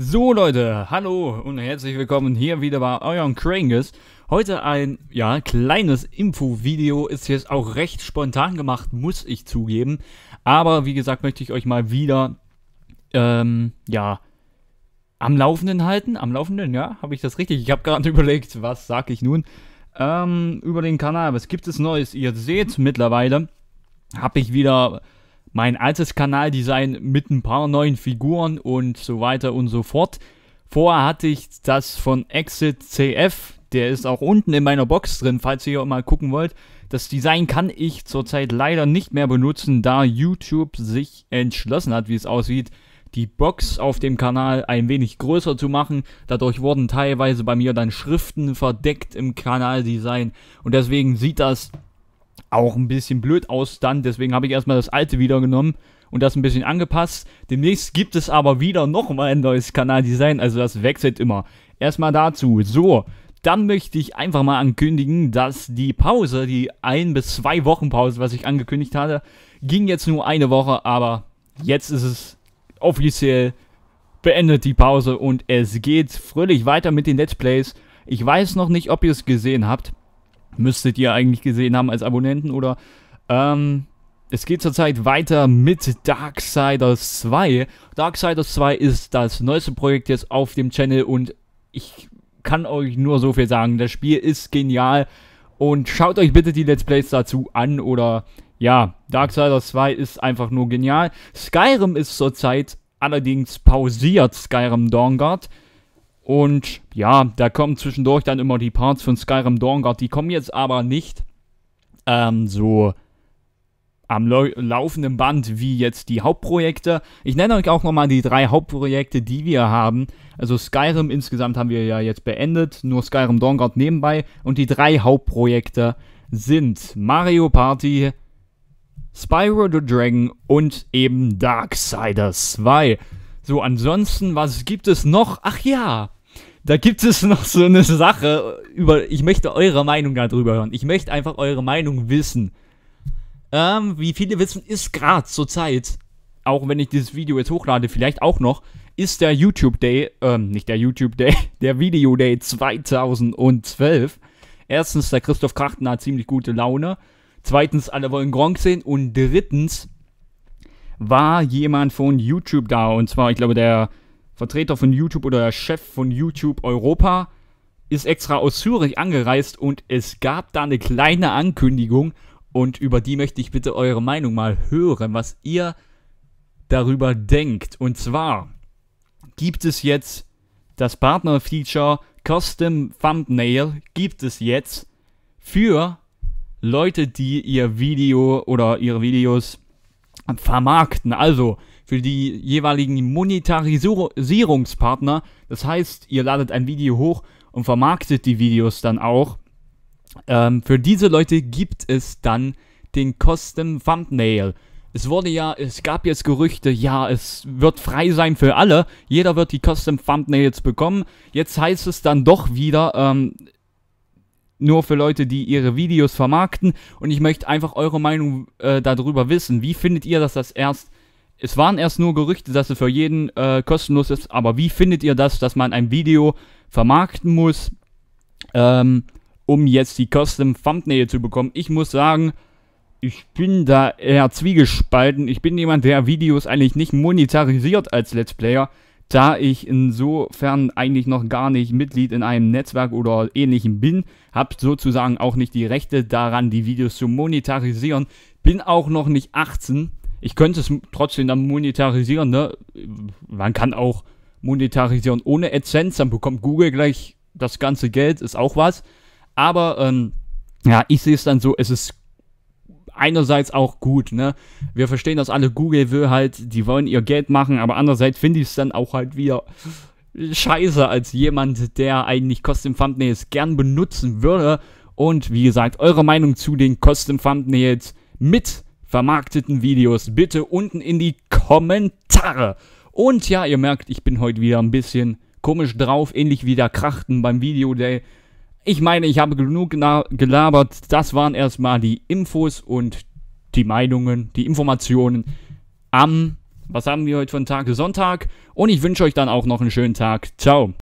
So Leute, hallo und herzlich willkommen hier wieder bei eurem Krangus. Heute ein, ja, kleines Info-Video, ist jetzt auch recht spontan gemacht, muss ich zugeben. Aber wie gesagt, möchte ich euch mal wieder, ähm, ja, am Laufenden halten. Am Laufenden, ja, habe ich das richtig? Ich habe gerade überlegt, was sage ich nun? Ähm, über den Kanal, was gibt es Neues? Ihr seht mittlerweile, habe ich wieder mein altes Kanaldesign mit ein paar neuen Figuren und so weiter und so fort. Vorher hatte ich das von Exit CF, der ist auch unten in meiner Box drin, falls ihr mal gucken wollt. Das Design kann ich zurzeit leider nicht mehr benutzen, da YouTube sich entschlossen hat, wie es aussieht, die Box auf dem Kanal ein wenig größer zu machen. Dadurch wurden teilweise bei mir dann Schriften verdeckt im Kanaldesign und deswegen sieht das auch ein bisschen blöd aus dann. Deswegen habe ich erstmal das alte wieder genommen und das ein bisschen angepasst. Demnächst gibt es aber wieder nochmal ein neues Kanaldesign, also das wechselt immer. Erstmal dazu. So, dann möchte ich einfach mal ankündigen, dass die Pause, die ein bis zwei Wochen Pause, was ich angekündigt hatte, ging jetzt nur eine Woche, aber jetzt ist es offiziell beendet die Pause und es geht fröhlich weiter mit den Let's Plays. Ich weiß noch nicht, ob ihr es gesehen habt müsstet ihr eigentlich gesehen haben als Abonnenten oder ähm, es geht zurzeit weiter mit Darksiders 2. Darksiders 2 ist das neueste Projekt jetzt auf dem Channel und ich kann euch nur so viel sagen. Das Spiel ist genial und schaut euch bitte die Let's Plays dazu an oder ja, Darksiders 2 ist einfach nur genial. Skyrim ist zurzeit allerdings pausiert, Skyrim Dawnguard. Und ja, da kommen zwischendurch dann immer die Parts von Skyrim Dawnguard. Die kommen jetzt aber nicht ähm, so am laufenden Band wie jetzt die Hauptprojekte. Ich nenne euch auch nochmal die drei Hauptprojekte, die wir haben. Also Skyrim insgesamt haben wir ja jetzt beendet, nur Skyrim Dawnguard nebenbei. Und die drei Hauptprojekte sind Mario Party, Spyro the Dragon und eben Darksiders 2. So, ansonsten, was gibt es noch? Ach ja, da gibt es noch so eine Sache über. Ich möchte eure Meinung darüber hören. Ich möchte einfach eure Meinung wissen. Ähm, wie viele wissen, ist gerade zur Zeit, auch wenn ich dieses Video jetzt hochlade, vielleicht auch noch, ist der YouTube Day, ähm, nicht der YouTube Day, der Video Day 2012. Erstens, der Christoph Krachten hat ziemlich gute Laune. Zweitens, alle wollen Gronk sehen. Und drittens war jemand von YouTube da. Und zwar, ich glaube, der Vertreter von YouTube oder der Chef von YouTube Europa, ist extra aus Zürich angereist und es gab da eine kleine Ankündigung und über die möchte ich bitte eure Meinung mal hören, was ihr darüber denkt. Und zwar gibt es jetzt das Partner-Feature Custom Thumbnail, gibt es jetzt für Leute, die ihr Video oder ihre Videos vermarkten. Also für die jeweiligen Monetarisierungspartner. Das heißt, ihr ladet ein Video hoch und vermarktet die Videos dann auch. Ähm, für diese Leute gibt es dann den Custom Thumbnail. Es wurde ja, es gab jetzt Gerüchte, ja, es wird frei sein für alle. Jeder wird die Custom Thumbnails bekommen. Jetzt heißt es dann doch wieder, ähm, nur für Leute, die ihre Videos vermarkten. Und ich möchte einfach eure Meinung äh, darüber wissen. Wie findet ihr, dass das erst. Es waren erst nur Gerüchte, dass es für jeden äh, kostenlos ist, aber wie findet ihr das, dass man ein Video vermarkten muss, ähm, um jetzt die Custom Thumbnail zu bekommen? Ich muss sagen, ich bin da eher zwiegespalten. Ich bin jemand, der Videos eigentlich nicht monetarisiert als Let's Player. Da ich insofern eigentlich noch gar nicht Mitglied in einem Netzwerk oder ähnlichem bin, habe sozusagen auch nicht die Rechte daran, die Videos zu monetarisieren, bin auch noch nicht 18. Ich könnte es trotzdem dann monetarisieren, ne? Man kann auch monetarisieren ohne AdSense, dann bekommt Google gleich das ganze Geld, ist auch was. Aber ähm, ja, ich sehe es dann so, es ist einerseits auch gut, ne? Wir verstehen das alle, Google will halt, die wollen ihr Geld machen, aber andererseits finde ich es dann auch halt wieder scheiße als jemand, der eigentlich Custom Thumbnails gern benutzen würde. Und wie gesagt, eure Meinung zu den Custom Thumbnails mit vermarkteten Videos bitte unten in die Kommentare. Und ja, ihr merkt, ich bin heute wieder ein bisschen komisch drauf, ähnlich wie der Krachten beim Video Day. Ich meine, ich habe genug gelabert. Das waren erstmal die Infos und die Meinungen, die Informationen am, was haben wir heute für einen Tag? Sonntag. Und ich wünsche euch dann auch noch einen schönen Tag. Ciao.